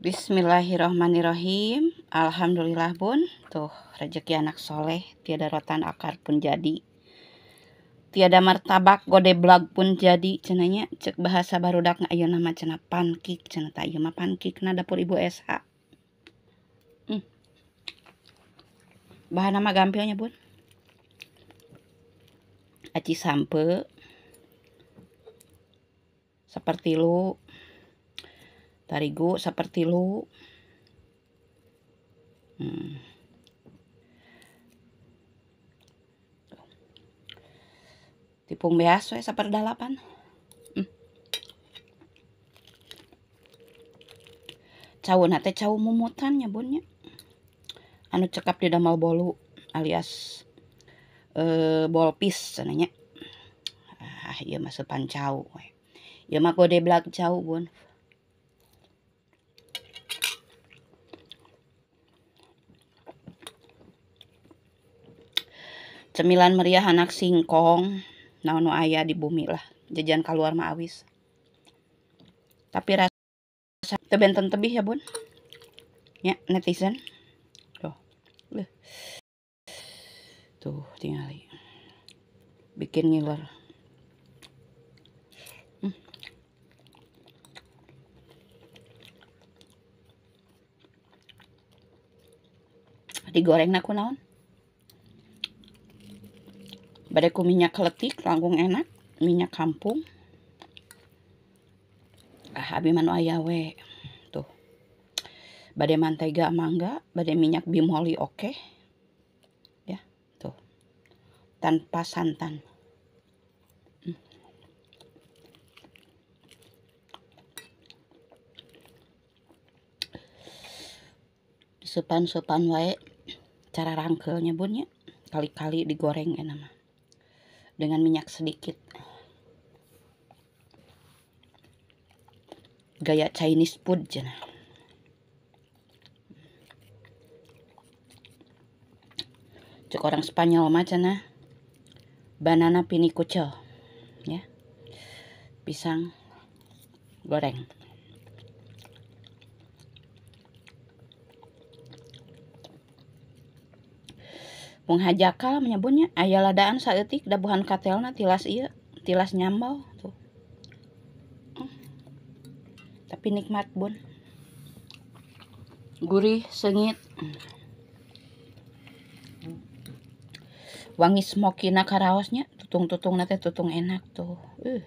Bismillahirrohmanirrohim Alhamdulillah bun Tuh rejeki anak soleh Tiada rotan akar pun jadi Tiada martabak gode blog pun jadi Cenanya cek bahasa barudak Ayo iya nama cena pankik Cena tak iya mah pankik Nah dapur ibu SH hmm. Bahan nama gampilnya bun Aci sampe Seperti lu tarigu lu hmm. tipung beas we seperti hmm. cawun nate cawu mumutan ya bunnya anu cekap di damal bolu alias eh bolpis sananya ah iya masuk pancau we. Iya mah gode belak jauh bun. cemilan meriah anak singkong naon ayah di bumi lah jajan keluar mah awis tapi rasa tebenten tebih ya bun ya netizen tuh tuh tinggal bikin ngiler hmm. digoreng aku naon Badai minyak letik langkung enak, minyak kampung. Ah, abi manu Tuh. badai mantega mangga, badai minyak bimoli oke. Okay. Ya, tuh. Tanpa santan. Hmm. sepan-sepan wae cara rangkelnya bunnya kali-kali digoreng enak mah dengan minyak sedikit gaya Chinese food jenah cukup orang Spanyol macam nah. banana pini ya pisang goreng penghajaka menyebutnya ayalah ladaan saetik dabuhan katelna tilas iya tilas nyambau tuh oh. tapi nikmat bun gurih sengit wangi smoky na karaosnya tutung-tutung nate tutung enak tuh uh,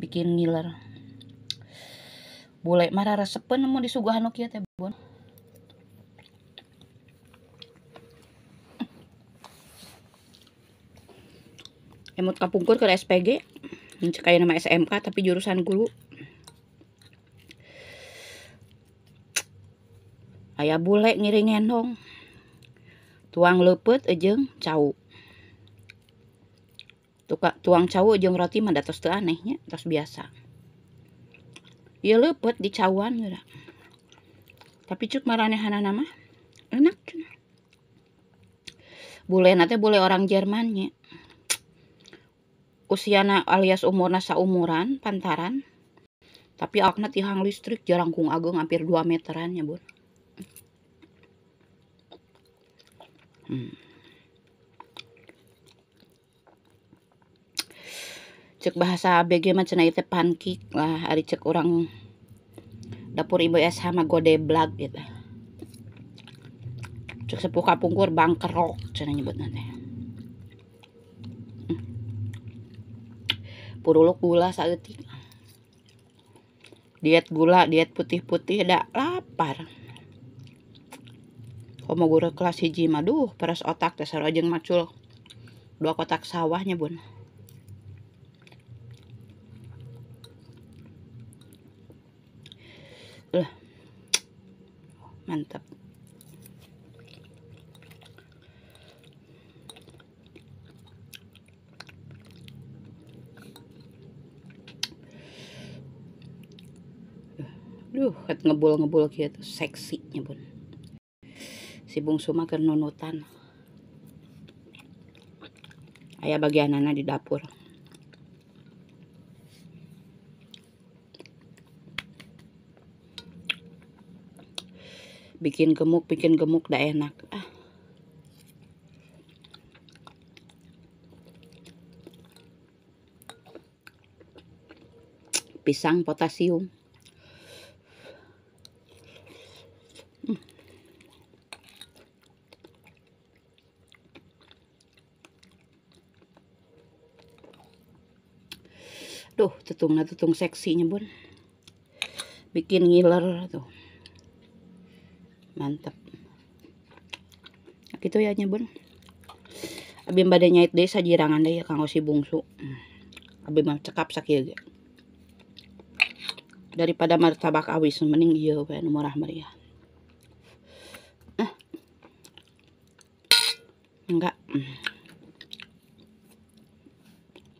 bikin ngiler boleh marah resepen mau disuguhan oke teh bun emot kapungkur ke SPG kayak nama SMK tapi jurusan guru ayah bule ngiring dong, tuang lepet ejeng cau Tuka, tuang cau ejeng roti mah datos teu anehnya terus biasa iya ya lepet di cawan gitu tapi cuk hana nama enak bule nanti boleh orang Jermannya usia usiana alias umur nasa umuran pantaran tapi akna tihang listrik jarang kung agung hampir 2 meteran ya bun hmm. cek bahasa BG macam itu teh pancake lah ari cek orang dapur ibu es sama gode blag gitu cek sepuh kapungkur bangkerok cenah nyebut nanti puruluk gula saeutik diet gula diet putih-putih dak lapar Komo guru kelas hiji madu peras otak dasar sarojeng macul dua kotak sawahnya bun mantap duh kat ngebul-ngebul gitu seksinya bun si bungsu mah nunutan ayah bagian anak di dapur bikin gemuk bikin gemuk dah enak ah pisang potasium Tuh, tetung nah tetung seksinya, Bun. Bikin ngiler tuh. Mantap. Gitu ya, nyebun abim badai nyait deh sajirangan deh ya kanggo si bungsu. abim mah cekap sakit ya Daripada martabak awis mending iya kayak nomor murah meriah. Eh. Enggak.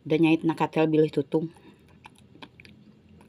Udah nyait nakatel bilih tutung.